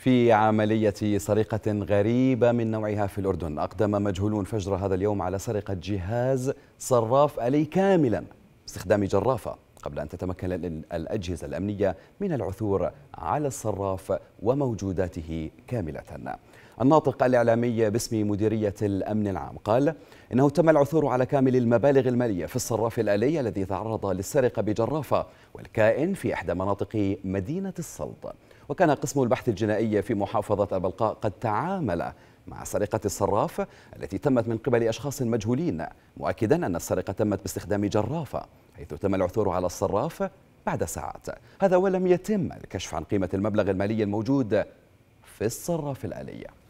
في عملية سرقة غريبة من نوعها في الأردن أقدم مجهولون فجر هذا اليوم على سرقة جهاز صراف ألي كاملا باستخدام جرافة قبل أن تتمكن الأجهزة الأمنية من العثور على الصراف وموجوداته كاملة الناطق الإعلامي باسم مديرية الأمن العام قال إنه تم العثور على كامل المبالغ المالية في الصراف الآلي الذي تعرض للسرقة بجرافة والكائن في إحدى مناطق مدينة السلط وكان قسم البحث الجنائي في محافظة البلقاء قد تعامل مع سرقة الصراف التي تمت من قبل أشخاص مجهولين مؤكدا أن السرقة تمت باستخدام جرافة حيث تم العثور على الصراف بعد ساعات هذا ولم يتم الكشف عن قيمة المبلغ المالي الموجود في الصراف الآلي